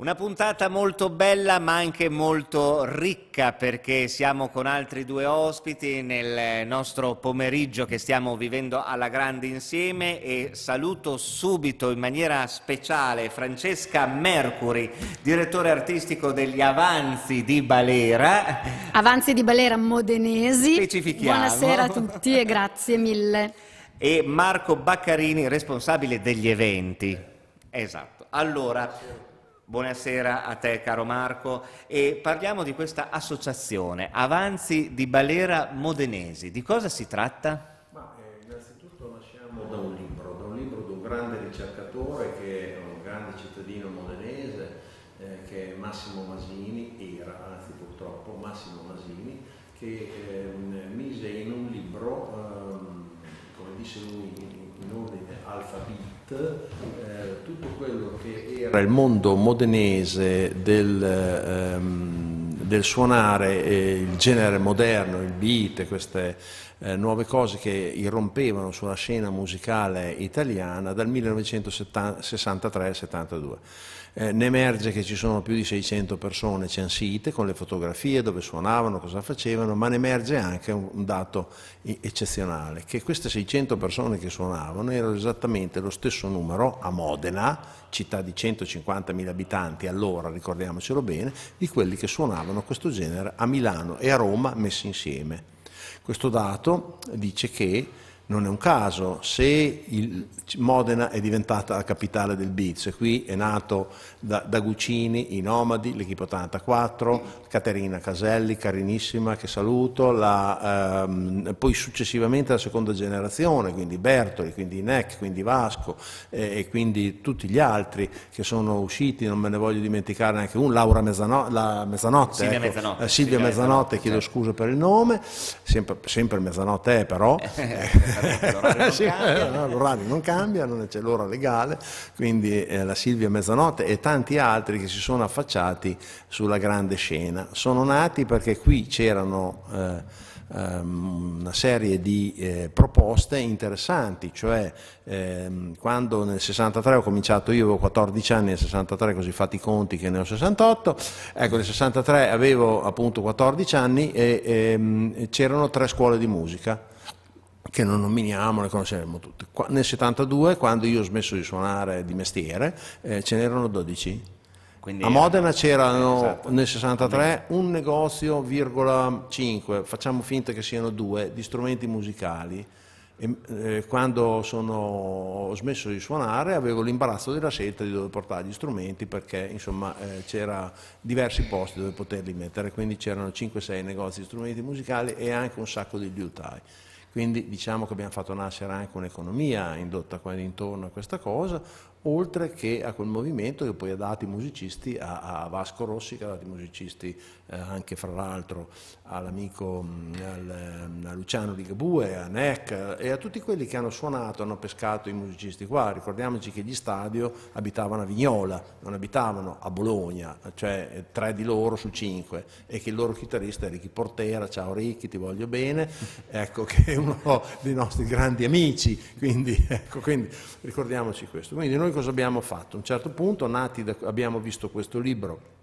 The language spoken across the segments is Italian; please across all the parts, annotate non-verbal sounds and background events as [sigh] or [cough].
Una puntata molto bella ma anche molto ricca perché siamo con altri due ospiti nel nostro pomeriggio che stiamo vivendo alla grande insieme e saluto subito in maniera speciale Francesca Mercuri, direttore artistico degli Avanzi di Balera. Avanzi di Balera modenesi. Specifichiamo. Buonasera a tutti e grazie mille. E Marco Baccarini, responsabile degli eventi. Esatto. Allora, Buonasera a te caro Marco e parliamo di questa associazione Avanzi di Balera Modenesi. Di cosa si tratta? Ma, eh, innanzitutto nasciamo da un libro, da un libro di un grande ricercatore che è un grande cittadino modenese eh, che è Massimo Masini, era anzi purtroppo Massimo Masini, che eh, mise in un libro, ehm, come dice lui, in, ordine alfabeto eh, tutto quello che era il mondo modenese del, ehm, del suonare eh, il genere moderno, il beat, queste eh, nuove cose che irrompevano sulla scena musicale italiana dal 1963 al 1972 eh, ne emerge che ci sono più di 600 persone censite con le fotografie dove suonavano, cosa facevano, ma ne emerge anche un, un dato eccezionale, che queste 600 persone che suonavano erano esattamente lo stesso numero a Modena, città di 150.000 abitanti allora, ricordiamocelo bene, di quelli che suonavano questo genere a Milano e a Roma messi insieme. Questo dato dice che non è un caso se il, Modena è diventata la capitale del Biz, qui è nato da, da Guccini, i Nomadi, l'Equipe 84, Caterina Caselli, carinissima, che saluto, la, ehm, poi successivamente la seconda generazione, quindi Bertoli, quindi Neck, quindi Vasco eh, e quindi tutti gli altri che sono usciti, non me ne voglio dimenticare neanche uno, Laura Mezzano, la Mezzanotte, Silvia ecco, Mezzanotte, eh, Silvia Silvia Mezzanotte, Mezzanotte chiedo certo. scusa per il nome, sempre, sempre Mezzanotte eh, però. Eh, [laughs] l'orario, sì, non eh. l'orario non cambia, non c'è l'ora legale, quindi eh, la Silvia Mezzanotte e tanti altri che si sono affacciati sulla grande scena. Sono nati perché qui c'erano... Eh, ehm, una serie di eh, proposte interessanti, cioè ehm, quando nel 63 ho cominciato, io avevo 14 anni nel 63, così fatti i conti che ne ho 68, ecco nel 63 avevo appunto 14 anni e ehm, c'erano tre scuole di musica che non nominiamo, le conosceremo tutte. Qua, nel 72, quando io ho smesso di suonare di mestiere, eh, ce n'erano 12. Quindi, a Modena eh, c'erano esatto. nel 63 un negozio, virgola 5, facciamo finta che siano due, di strumenti musicali. E, eh, quando sono, ho smesso di suonare avevo l'imbarazzo della scelta di dove portare gli strumenti perché insomma eh, c'era diversi posti dove poterli mettere, quindi c'erano 5-6 negozi di strumenti musicali e anche un sacco di liutai. Quindi diciamo che abbiamo fatto nascere anche un'economia indotta qua intorno a questa cosa, oltre che a quel movimento che poi ha dato i musicisti a, a Vasco Rossi, che ha dato i musicisti eh, anche fra l'altro all'amico mm, al, mm, a Luciano Ligabue, a Neck eh, e a tutti quelli che hanno suonato, hanno pescato i musicisti qua. Ricordiamoci che gli stadio abitavano a Vignola, non abitavano a Bologna, cioè eh, tre di loro su cinque, e che il loro chitarrista è Ricky Portera, ciao Ricky, ti voglio bene, [laughs] ecco che è uno dei nostri grandi amici, quindi, ecco, quindi ricordiamoci questo. Quindi noi noi cosa abbiamo fatto? A un certo punto, nati, da, abbiamo visto questo libro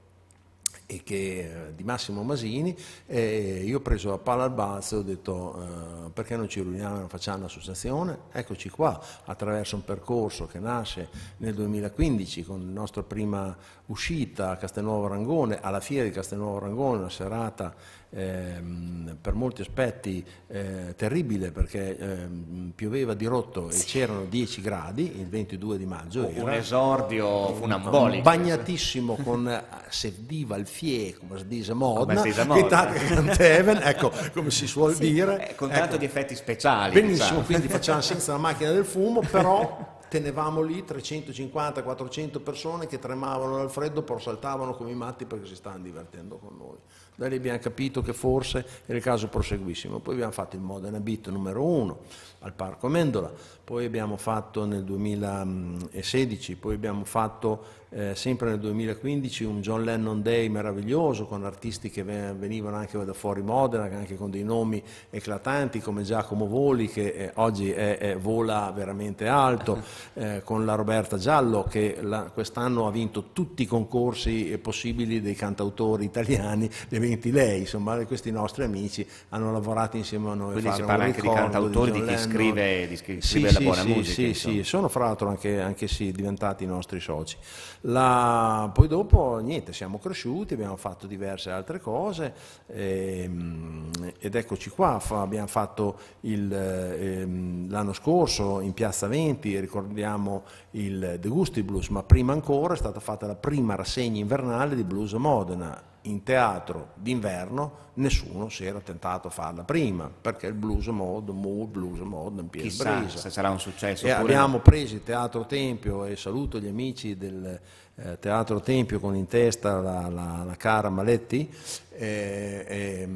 e che, eh, di Massimo Masini e io ho preso la palla al balzo e ho detto eh, perché non ci riuniamo e non facciamo un'associazione? Eccoci qua, attraverso un percorso che nasce nel 2015 con la nostra prima uscita a Castelnuovo Rangone, alla fiera di Castelnuovo Rangone, una serata ehm, per molti aspetti eh, terribile perché ehm, pioveva di rotto sì. e c'erano 10 gradi il 22 di maggio. Un era, esordio funambolico. Bagnatissimo con eh, sediva il Fie, come si dice Modena, Canteven, ecco come si suol sì, dire. Eh, con tanto ecco. di effetti speciali. Benissimo, diciamo. quindi facciamo [laughs] senza la macchina del fumo, però tenevamo lì 350-400 persone che tremavano dal freddo, però saltavano come i matti perché si stanno divertendo con noi. Da lì abbiamo capito che forse era il caso proseguissimo. Poi abbiamo fatto il Modena Beat numero 1 al Parco Mendola, poi abbiamo fatto nel 2016, poi abbiamo fatto eh, sempre nel 2015 un John Lennon Day meraviglioso con artisti che venivano anche da fuori Modena, anche con dei nomi eclatanti come Giacomo Voli che eh, oggi è, è, vola veramente alto, [laughs] eh, con la Roberta Giallo che quest'anno ha vinto tutti i concorsi eh, possibili dei cantautori italiani clienti lei, insomma questi nostri amici hanno lavorato insieme a noi. Quindi si parla anche ricordo, di cantautori di, di chi scrive, di scrive sì, la sì, buona sì, musica. Sì, insomma. sì, sono fra l'altro anche, anche sì, diventati i nostri soci. La, poi dopo niente, siamo cresciuti, abbiamo fatto diverse altre cose e, ehm, ed eccoci qua, abbiamo fatto il, ehm, l'anno scorso in Piazza Venti, ricordiamo il The Gusti Blues, ma prima ancora è stata fatta la prima rassegna invernale di Blues a Modena in teatro d'inverno nessuno si era tentato a farla prima, perché il blues mode, mood, blues mode, in piedi Chissà brisa. se sarà un successo. E abbiamo no. preso il Teatro Tempio e saluto gli amici del eh, Teatro Tempio con in testa la, la, la cara Maletti, eh,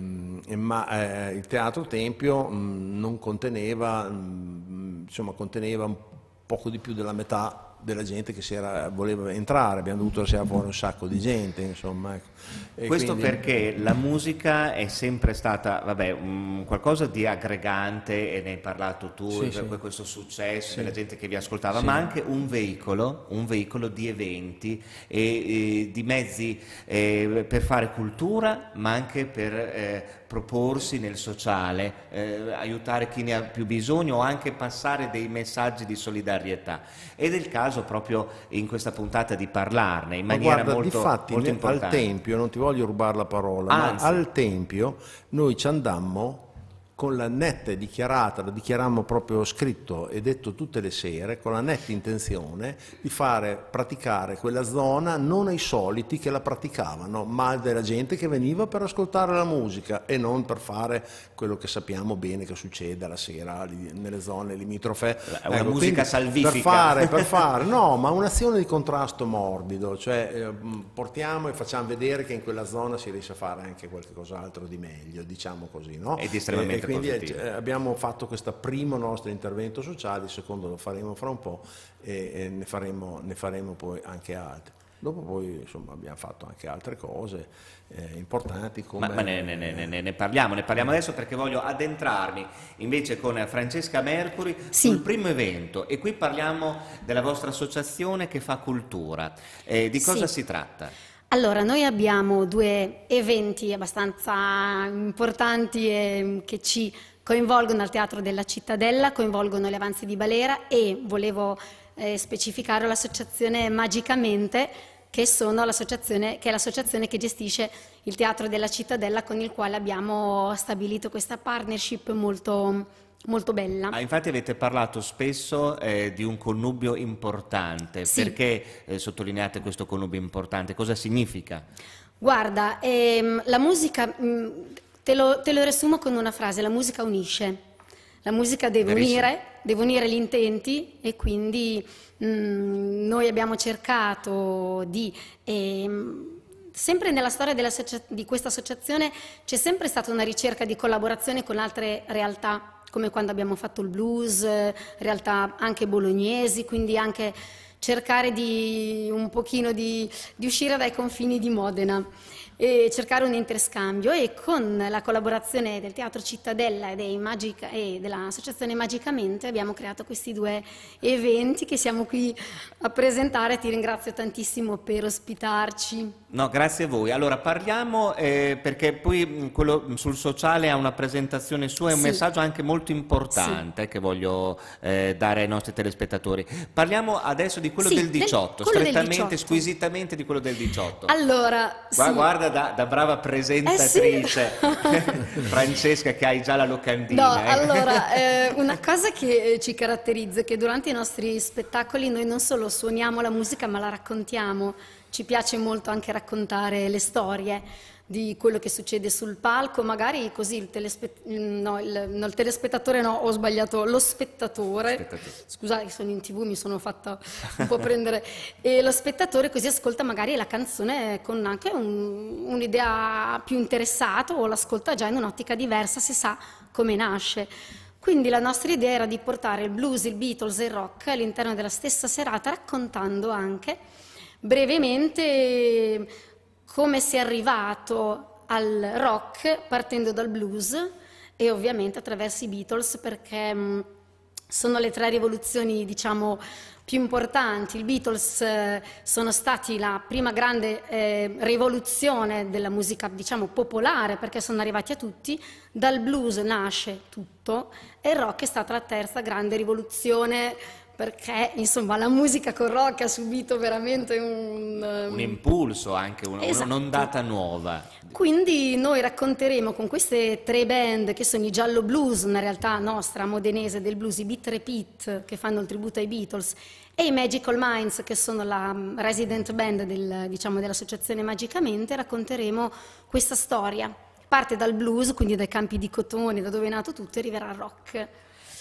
eh, ma il Teatro Tempio mh, mm, non conteneva, mh, mm, insomma conteneva un poco di più della metà della gente che era, voleva entrare, abbiamo dovuto lasciare fuori un sacco di gente, insomma. Ecco. E Questo quindi... perché la musica è sempre stata, vabbè, um, qualcosa di aggregante, e ne hai parlato tu, sì, sì. questo successo sì. della gente che vi ascoltava, ma anche un veicolo, un veicolo di eventi e, e di mezzi eh, per fare cultura, ma anche per eh, proporsi nel sociale, eh, aiutare chi ne ha più bisogno o anche passare dei messaggi di solidarietà. Ed è il caso caso proprio in questa puntata di parlarne in maniera ma guarda, molto, difatti, molto importante. Al Tempio, non ti voglio rubare la parola, Anzi. ma al Tempio noi ci andammo con la netta e dichiarata, lo dichiarammo proprio scritto e detto tutte le sere, con la netta intenzione di fare praticare quella zona non ai soliti che la praticavano, ma della gente che veniva per ascoltare la musica e non per fare quello che sappiamo bene che succede la sera nelle zone limitrofe. Una ecco, musica salvifica. Per fare, per [laughs] fare, no, ma un'azione di contrasto morbido, cioè eh, portiamo e facciamo vedere che in quella zona si riesce a fare anche qualcos'altro di meglio, diciamo così, no? Ed estremamente quindi eh, positivo. Cioè, abbiamo fatto questo primo nostro intervento sociale, il secondo lo faremo fra un po' e, e ne, faremo, ne faremo poi anche altri. Dopo poi insomma, abbiamo fatto anche altre cose eh, importanti. Come... Ma, ma ne, ne, ne, ne, parliamo, ne parliamo adesso perché voglio addentrarmi invece con Francesca Mercuri sì. sul primo evento e qui parliamo della vostra associazione che fa cultura. Eh, di cosa sì. si tratta? Allora, noi abbiamo due eventi abbastanza importanti eh, che ci coinvolgono al Teatro della Cittadella, coinvolgono le avanze di Balera e volevo eh, specificare l'associazione Magicamente, che, che, è l'associazione che gestisce il Teatro della Cittadella con il quale abbiamo stabilito questa partnership molto importante Molto bella. Ah, infatti avete parlato spesso eh, di un connubio importante, sì. perché eh, sottolineate questo connubio importante? Cosa significa? Guarda, ehm, la musica, mh, mm, te, lo, te, lo, riassumo con una frase, la musica unisce. La musica deve Verissimo. unire, deve unire gli intenti e quindi mh, mm, noi abbiamo cercato di... Ehm, sempre nella storia di questa associazione c'è sempre stata una ricerca di collaborazione con altre realtà come quando abbiamo fatto il blues, realtà anche bolognesi, quindi anche cercare di un pochino di, di uscire dai confini di Modena e cercare un interscambio e con la collaborazione del Teatro Cittadella e, Magica, e dell'Associazione Magicamente abbiamo creato questi due eventi che siamo qui a presentare. Ti ringrazio tantissimo per ospitarci. No, grazie a voi. Allora parliamo eh, perché poi mm, quello sul sociale ha una presentazione sua e un sì. messaggio anche molto importante sì. che voglio eh, dare ai nostri telespettatori. Parliamo adesso di quello sì, del 18, del, quello strettamente, del 18. squisitamente di quello del 18. Allora, Gua- guarda da, da brava presentatrice, eh sì. [laughs] [laughs] Francesca, che hai già la locandina. No, eh. allora, [laughs] eh, una cosa che eh, ci caratterizza è che durante i nostri spettacoli noi non solo suoniamo la musica, ma la raccontiamo. Ci piace molto anche raccontare le storie di quello che succede sul palco, magari così il, telespett- no, il, no, il telespettatore no, ho sbagliato, lo spettatore, spettatore. scusate sono in tv, mi sono fatta un po' prendere, [laughs] e lo spettatore così ascolta magari la canzone con anche un, un'idea più interessata o l'ascolta già in un'ottica diversa se sa come nasce. Quindi la nostra idea era di portare il blues, il Beatles e il rock all'interno della stessa serata raccontando anche brevemente come si è arrivato al rock partendo dal blues e ovviamente attraverso i Beatles perché mm, sono le tre rivoluzioni, diciamo, più importanti. I Beatles eh, sono stati la prima grande eh, rivoluzione della musica, diciamo, popolare, perché sono arrivati a tutti. Dal blues nasce tutto e il rock è stata la terza grande rivoluzione perché insomma, la musica con rock ha subito veramente un... Ehm, un impulso anche, un, esatto. un'ondata nuova. Quindi noi racconteremo con queste tre band che sono i Giallo Blues, una realtà nostra modenese del blues, i Beat Repeat che fanno il tributo ai Beatles e i Magical Minds che sono la mm, resident band del, diciamo, dell'associazione Magicamente, racconteremo questa storia. Parte dal blues, quindi dai campi di cotone, da dove è nato tutto, e arriverà al rock.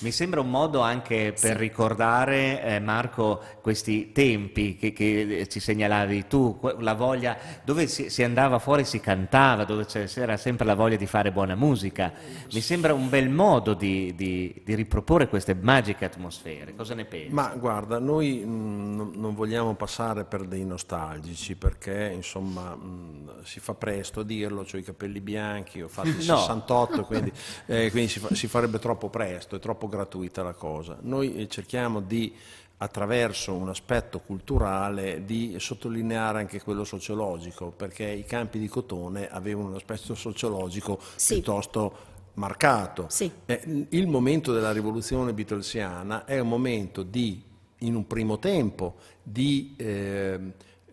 Mi sembra un modo anche per sì. ricordare, eh, Marco, questi tempi che, che, eh, ci segnalavi tu, la voglia dove si, si andava fuori si cantava, dove c'era sempre la voglia di fare buona musica. Mi sembra un bel modo di, di, di riproporre queste magiche atmosfere. Cosa ne pensi? Ma guarda, noi mh, mm, non vogliamo passare per dei nostalgici perché insomma mh, mm, si fa presto a dirlo, ho cioè i capelli bianchi, ho fatto il [laughs] no. 68, quindi, eh, quindi si, fa, si farebbe troppo presto, è troppo gratuita la cosa. Noi eh, cerchiamo di attraverso un aspetto culturale di sottolineare anche quello sociologico, perché i campi di cotone avevano un aspetto sociologico sì. piuttosto marcato. Sì. Eh, il momento della rivoluzione beatlesiana è un momento di, in un primo tempo, di eh,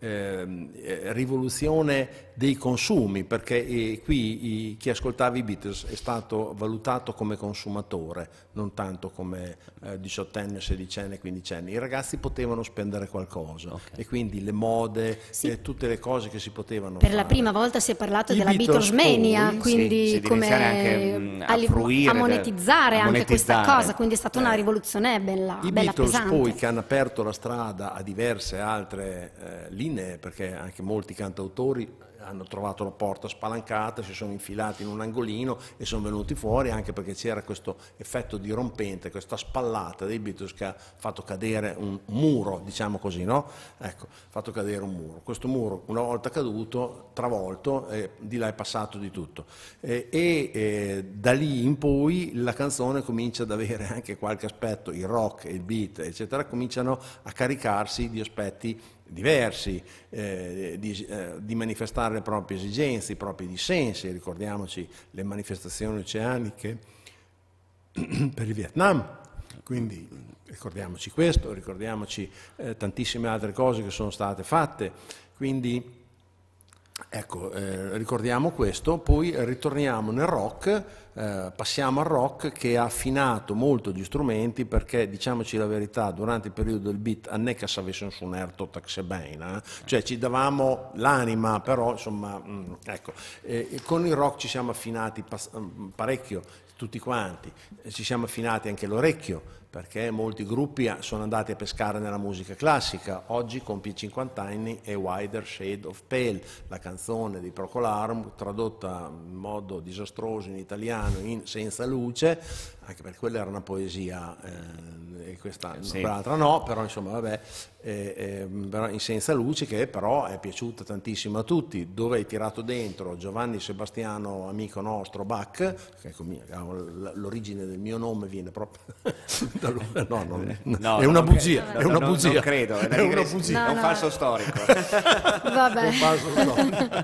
eh, rivoluzione dei consumi, perché eh, qui i, chi ascoltava i Beatles è stato valutato come consumatore, non tanto come eh, diciottenne, sedicenne, quindicenne. I ragazzi potevano spendere qualcosa okay. e quindi le mode, sì. eh, tutte le cose che si potevano per fare. Per la prima volta si è parlato I della Beatlesmania, Beatles quindi sì, come anche, mm, a, fruire, a, monetizzare, a monetizzare anche questa cosa, quindi è stata una eh. rivoluzione bella, I bella Beatles pesante. poi che hanno aperto la strada a diverse altre eh, linee, perché anche molti cantautori hanno trovato la porta spalancata, si sono infilati in un angolino e sono venuti fuori anche perché c'era questo effetto dirompente, questa spallata dei Beatles che ha fatto cadere un muro, diciamo così, no? Ecco, fatto cadere un muro. Questo muro una volta caduto, travolto, eh, di là è passato di tutto. Eh, e eh, da lì in poi la canzone comincia ad avere anche qualche aspetto, il rock, il beat, eccetera, cominciano a caricarsi di aspetti diversi, eh, di, eh, di, manifestare le proprie esigenze, i propri dissensi, ricordiamoci le manifestazioni oceaniche [clears throat] per il Vietnam, quindi ricordiamoci questo, ricordiamoci eh, tantissime altre cose che sono state fatte, quindi ecco, eh, ricordiamo questo, poi ritorniamo nel rock eh, passiamo al rock che ha affinato molto gli strumenti perché diciamoci la verità durante il periodo del beat a ne che sapessero un tutta se bene eh. cioè ci davamo l'anima però insomma mh, mm, ecco eh, con il rock ci siamo affinati pas- mm, parecchio tutti quanti ci siamo affinati anche l'orecchio perché molti gruppi ah, sono andati a pescare nella musica classica. Oggi compie 50 anni e Wider Shade of Pale, la canzone di Procolarum, tradotta in modo disastroso in italiano Milano in Senza Luce anche perché quella era una poesia eh, e questa sì. l'altra no, però insomma vabbè, eh, eh, in Senza Luci che però è piaciuta tantissimo a tutti, dove hai tirato dentro Giovanni Sebastiano, amico nostro, Bach, che ecco, l'origine del mio nome viene proprio [laughs] da lui, no, non, eh, no, è una bugia, credo. è una bugia, non, credo, è, una è una bugia. No, no. [laughs] È un falso storico. vabbè. È falso, no, [laughs]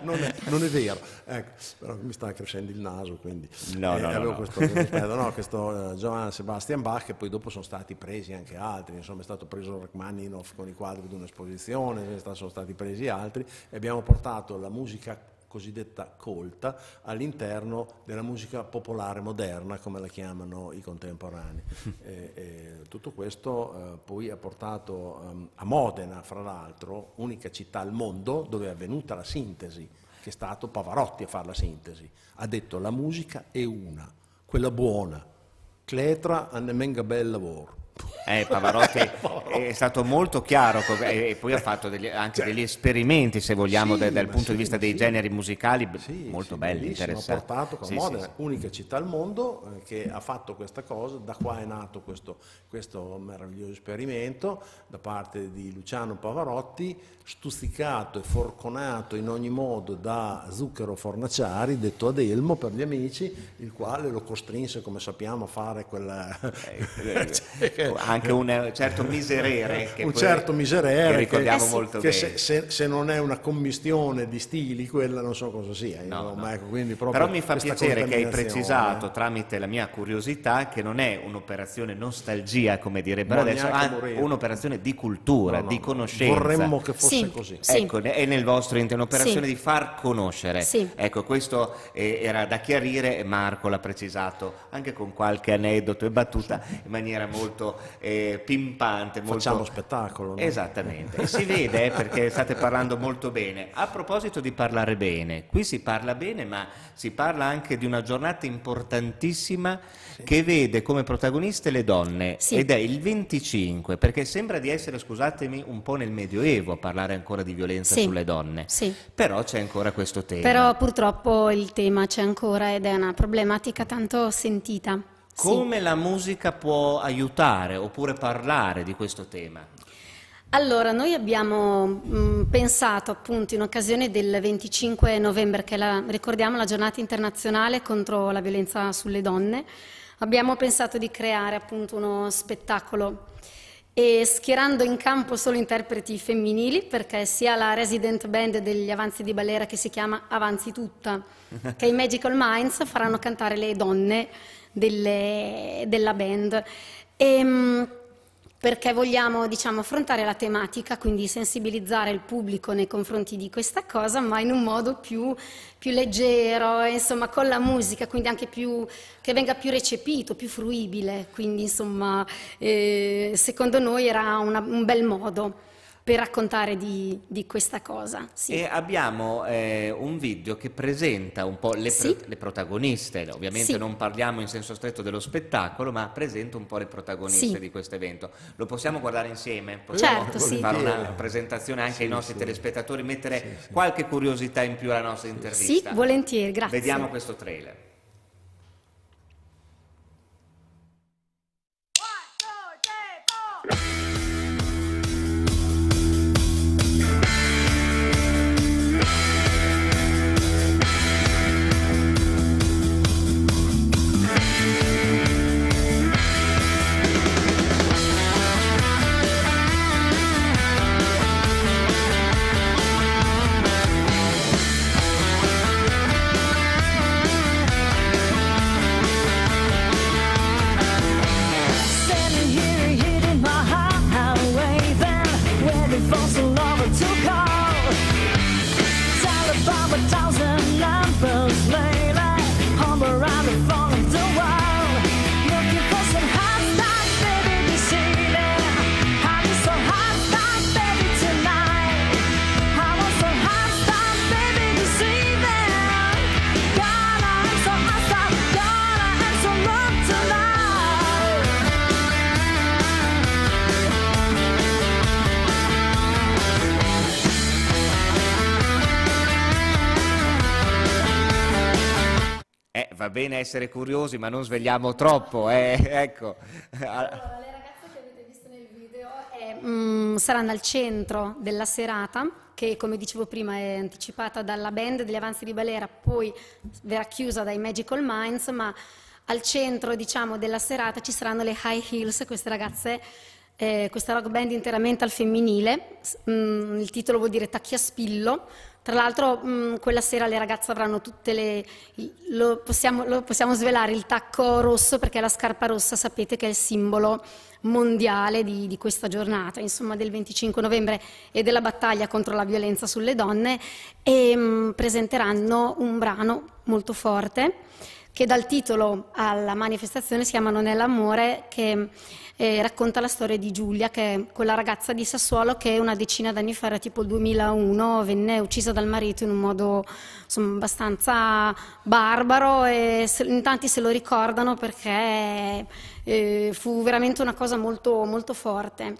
non, è, non, è, vero, ecco, però mi sta crescendo il naso, quindi no, eh, no, avevo questo, questo, con eh, Giovanni Sebastian Bach e poi dopo sono stati presi anche altri, insomma è stato preso Rachmaninoff con i quadri di un'esposizione, sono stati presi altri e abbiamo portato la musica cosiddetta colta all'interno della musica popolare moderna, come la chiamano i contemporanei. [laughs] e, e tutto questo eh, poi ha portato um, a Modena, fra l'altro, unica città al mondo dove è avvenuta la sintesi, che è stato Pavarotti a fare la sintesi. Ha detto la musica è una, quella buona, Cletra ha un bel lavoro. Eh, Pavarotti [laughs] eh, è stato molto chiaro e poi ha fatto degli, anche cioè, degli esperimenti, se vogliamo, sì, da, dal punto sì, di vista dei sì, generi musicali, molto belli, interessanti. Ha portato con Modena, unica città al mondo eh, che ha fatto questa cosa, da qua è nato questo, questo meraviglioso esperimento da parte di Luciano Pavarotti, stuzzicato e forconato in ogni modo da Zucchero Fornaciari, detto Adelmo per gli amici, il quale lo costrinse, come sappiamo, a fare quella... Eh, eh [laughs] cioè, Ecco, eh, anche eh. un eh, certo miserere che, un poi, certo miserere che ricordiamo che, molto che bene. Se, se, se, non è una commistione di stili quella non so cosa sia no, no. Ecco, però mi fa piacere che hai precisato tramite la mia curiosità che non è un'operazione nostalgia come direbbero adesso ma un'operazione di cultura no, di conoscenza vorremmo che fosse sì, così Ecco, è nel vostro intento un'operazione sì. di far conoscere sì. ecco questo eh, era da chiarire e Marco l'ha precisato anche con qualche aneddoto e battuta in maniera molto eh, pimpante. Molto... Facciamo spettacolo. No? Esattamente, e si vede eh, perché state parlando molto bene. A proposito di parlare bene, qui si parla bene ma si parla anche di una giornata importantissima sì. che vede come protagoniste le donne sì. ed è il 25 perché sembra di essere, scusatemi, un po' nel Medioevo a parlare ancora di violenza sì. sulle donne, però c'è ancora questo tema. Però purtroppo il tema c'è ancora ed è una problematica tanto sentita. Come sì. la musica può aiutare oppure parlare di questo tema? Allora, noi abbiamo mh, mm, pensato appunto in occasione del 25 novembre, che la, ricordiamo la giornata internazionale contro la violenza sulle donne, abbiamo pensato di creare appunto uno spettacolo e schierando in campo solo interpreti femminili perché sia la resident band degli Avanzi di Balera che si chiama Avanzi Tutta [laughs] che i Magical Minds faranno cantare le donne delle, della band. E, ehm, perché vogliamo diciamo, affrontare la tematica, quindi sensibilizzare il pubblico nei confronti di questa cosa, ma in un modo più, più leggero, insomma, con la musica, quindi anche più, che venga più recepito, più fruibile. Quindi, insomma, eh, secondo noi era una, un bel modo per raccontare di, di questa cosa. Sì. E abbiamo eh, un video che presenta un po' le, sì. pro le protagoniste, ovviamente sì. non parliamo in senso stretto dello spettacolo, ma presenta un po' le protagoniste di questo evento. Lo possiamo guardare insieme? Certo, possiamo certo, fare una presentazione anche ai nostri telespettatori, mettere qualche curiosità in più alla nostra intervista? Sì, volentieri, grazie. Vediamo questo trailer. bene essere curiosi, ma non svegliamo troppo, eh, [laughs] ecco. Allora, le ragazze che avete visto nel video è, eh, mm, saranno al centro della serata, che come dicevo prima è anticipata dalla band degli avanzi di Balera, poi verrà chiusa dai Magical Minds, ma al centro diciamo, della serata ci saranno le high heels, queste ragazze eh, questa rock band interamente al femminile, mh, mm, il titolo vuol dire Tacchi a spillo, tra l'altro mh, mm, quella sera le ragazze avranno tutte le... Lo possiamo, lo possiamo, svelare, il tacco rosso perché la scarpa rossa sapete che è il simbolo mondiale di, di questa giornata, insomma del 25 novembre e della battaglia contro la violenza sulle donne e mh, mm, presenteranno un brano molto forte che dal titolo alla manifestazione si chiamano Nell'amore, che eh, racconta la storia di Giulia, che è quella ragazza di Sassuolo che una decina d'anni fa, era tipo il 2001, venne uccisa dal marito in un modo insomma, abbastanza barbaro e se, in tanti se lo ricordano perché eh, fu veramente una cosa molto, molto forte.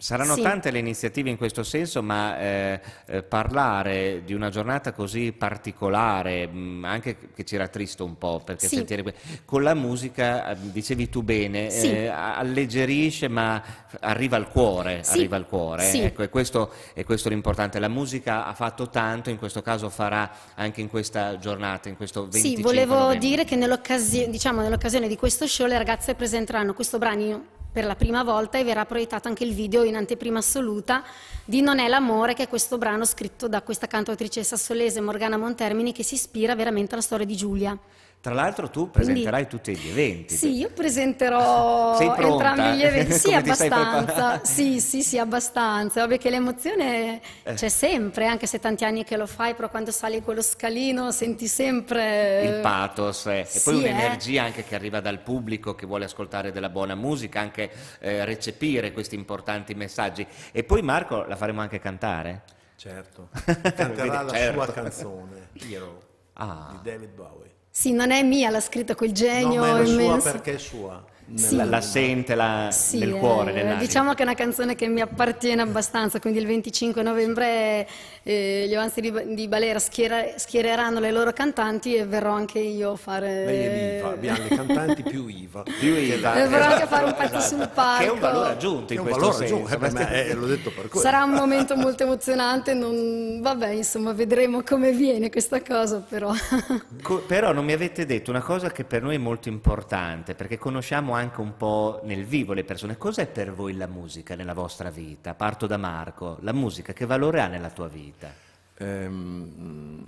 Saranno sì. tante le iniziative in questo senso, ma eh, eh parlare di una giornata così particolare, mh, mm, anche che ci rattrista un po', perché sì. sentire con la musica, eh, dicevi tu bene, sì. eh, alleggerisce ma arriva al cuore, arriva al cuore. Sì. Ecco, è questo, e questo l'importante. La musica ha fatto tanto, in questo caso farà anche in questa giornata, in questo 25 Sì, volevo novembre. dire che diciamo, nell'occasione, diciamo, nell di questo show le ragazze presenteranno questo brano per la prima volta e verrà proiettato anche il video in anteprima assoluta di Non è l'amore, che è questo brano scritto da questa cantautrice sassolese Morgana Montermini che si ispira veramente alla storia di Giulia. Tra l'altro tu presenterai Quindi, tutti gli eventi. Sì, io presenterò entrambi gli eventi. Sì, [laughs] abbastanza. Sì, sì, sì, abbastanza. Vabbè che l'emozione eh. c'è sempre, anche se tanti anni che lo fai, però quando sali quello scalino senti sempre... Il pathos eh. e sì, poi un'energia eh. anche che arriva dal pubblico che vuole ascoltare della buona musica, anche eh, recepire questi importanti messaggi. E poi Marco la faremo anche cantare. Certo, [laughs] canterà la certo. sua canzone, Hero, ah. di David Bowie. Sì, non è mia, l'ha scritta quel genio no, ma è immenso. sua perché è sua. Sì. la, sente la, sì, nel cuore, eh, Diciamo che è una canzone che mi appartiene abbastanza, quindi il 25 novembre eh, gli avanzi di, di Balera schiera, schiereranno le loro cantanti e verrò anche io a fare... Lei l'IVA, abbiamo le cantanti più IVA. [laughs] Più IVA. E eh, verrò anche a esatto, fare un pezzo esatto. sul palco. Che è un valore aggiunto in questo senso. Aggiunto, eh, eh, l'ho detto per quello. Sarà un momento [laughs] molto emozionante, non... vabbè insomma vedremo come viene questa cosa però. [laughs] Co- però non mi avete detto una cosa che per noi è molto importante perché conosciamo anche un po' nel vivo le persone. Cos'è per voi la musica nella vostra vita? Parto da Marco, la musica che valore ha nella tua vita? vita? Ehm, mm,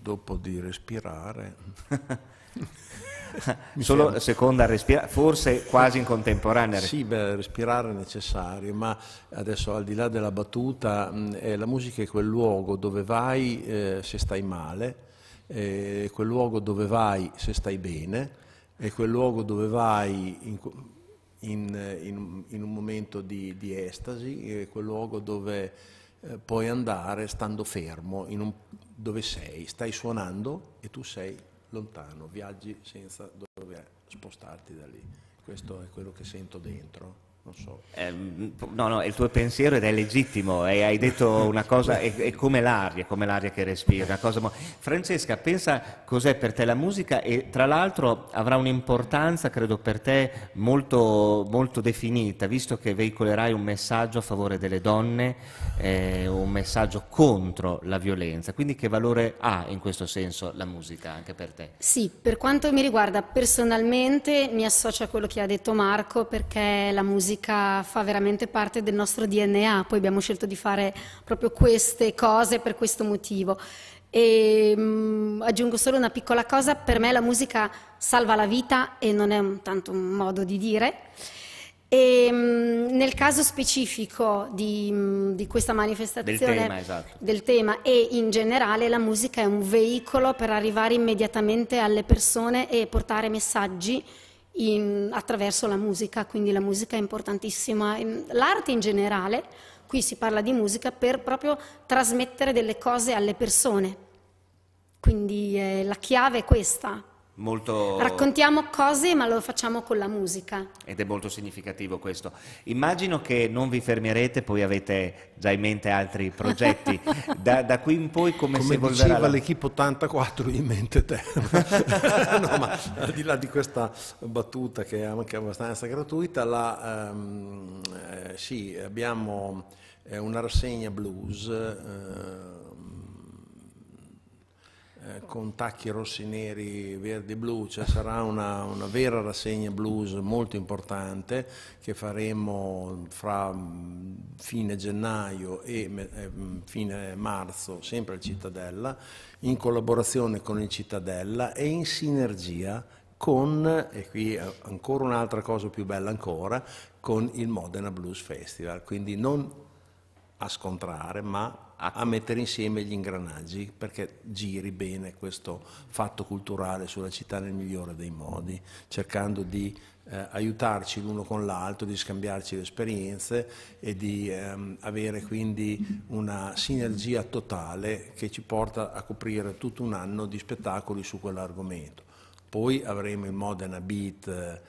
dopo di respirare. [laughs] Solo sembra. seconda respirare, forse quasi in contemporanea. Sì, beh, respirare è necessario, ma adesso al di là della battuta, mm, eh, la musica è quel luogo dove vai eh, se stai male, è eh, quel luogo dove vai se stai bene, è quel luogo dove vai in, in, eh, in, in un momento di, di estasi, è quel luogo dove eh, puoi andare stando fermo un, dove sei, stai suonando e tu sei lontano, viaggi senza dover spostarti da lì. Questo è quello che sento dentro. So. Eh, no, no, il tuo pensiero ed è legittimo, e eh, hai detto una cosa, è, è, come l'aria, come l'aria che respira. Mo... Francesca, pensa cos'è per te la musica e tra l'altro avrà un'importanza, credo per te, molto, molto definita, visto che veicolerai un messaggio a favore delle donne, eh, un messaggio contro la violenza. Quindi che valore ha in questo senso la musica anche per te? Sì, per quanto mi riguarda personalmente mi associo a quello che ha detto Marco perché la musica musica fa veramente parte del nostro DNA, poi abbiamo scelto di fare proprio queste cose per questo motivo. E mh, mm, aggiungo solo una piccola cosa, per me la musica salva la vita e non è un, tanto un modo di dire. E, mh, mm, nel caso specifico di, mh, mm, di questa manifestazione del tema, esatto. del tema, e in generale la musica è un veicolo per arrivare immediatamente alle persone e portare messaggi in, attraverso la musica, quindi la musica è importantissima, ehm, l'arte in generale, qui si parla di musica per proprio trasmettere delle cose alle persone, quindi eh, la chiave è questa, Molto... Raccontiamo cose ma lo facciamo con la musica. Ed è molto significativo questo. Immagino che non vi fermerete, poi avete già in mente altri progetti. [laughs] Da, da qui in poi come, come si evolverà? Come diceva la... l'Equipe 84 in mente te. [laughs] no, ma al di là di questa battuta che è anche abbastanza gratuita, la, ehm, eh, sì, abbiamo eh, una rassegna blues... Eh, eh, con tacchi rossi, neri, verdi, blu, cioè sarà una, una, vera rassegna blues molto importante che faremo fra mm, fine gennaio e eh, mm, fine marzo, sempre al Cittadella, in collaborazione con il Cittadella e in sinergia con, e qui eh, ancora un'altra cosa più bella ancora, con il Modena Blues Festival, quindi non a scontrare ma a mettere insieme gli ingranaggi perché giri bene questo fatto culturale sulla città nel migliore dei modi, cercando di eh, aiutarci l'uno con l'altro, di scambiarci le esperienze e di ehm, avere quindi una sinergia totale che ci porta a coprire tutto un anno di spettacoli su quell'argomento. Poi avremo il Modena Beat. Eh,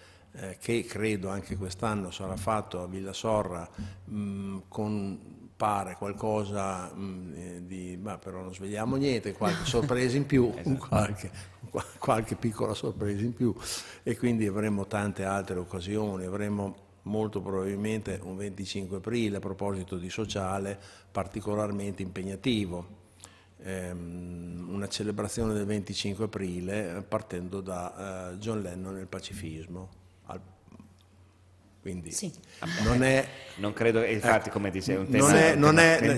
che credo anche quest'anno sarà fatto a Villa Sorra mh, con pare qualcosa mh, mm, eh, di, ma però non svegliamo niente, qualche sorpresa in più, [laughs] esatto. qualche, qualche, piccola sorpresa in più e quindi avremo tante altre occasioni, avremo molto probabilmente un 25 aprile a proposito di sociale particolarmente impegnativo, ehm, una celebrazione del 25 aprile eh, partendo da eh, John Lennon e il pacifismo. Al, quindi sì. non è... Non credo, ecco, infatti come dice, un tema, non è, non è,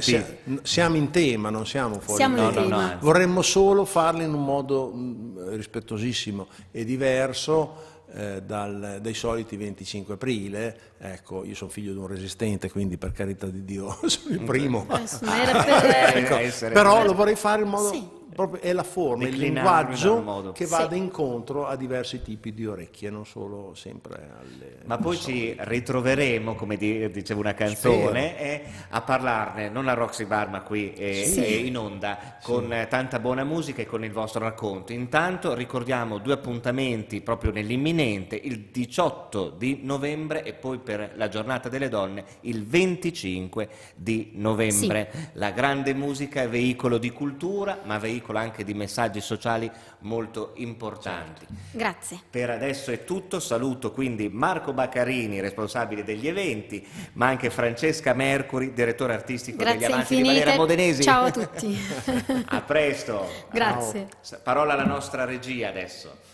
siamo in tema, non siamo fuori siamo no, tema. No, no, Vorremmo solo farlo in un modo mm, rispettosissimo e diverso eh, dal, dai soliti 25 aprile, ecco, io sono figlio di un resistente, quindi per carità di Dio [laughs] sono il primo. Eh, per [laughs] ecco, però lo vorrei fare in modo sì proprio, è la forma, il linguaggio che va sì. incontro a diversi tipi di orecchie, non solo sempre alle... Ma poi so. ci ritroveremo, come dicevo una canzone, eh, a parlarne, non a Roxy Bar, ma qui eh, sì. eh, in onda, con sì. tanta buona musica e con il vostro racconto. Intanto ricordiamo due appuntamenti proprio nell'imminente, il 18 di novembre e poi per la giornata delle donne il 25 di novembre. La grande musica è veicolo di cultura, ma veicolo circola anche di messaggi sociali molto importanti. Certo. Grazie. Per adesso è tutto, saluto quindi Marco Baccarini, responsabile degli eventi, ma anche Francesca Mercuri, direttore artistico Grazie degli Amanti infinite. di Valera Modenesi. Ciao a tutti. [laughs] a presto. Grazie. Parola alla nostra regia adesso.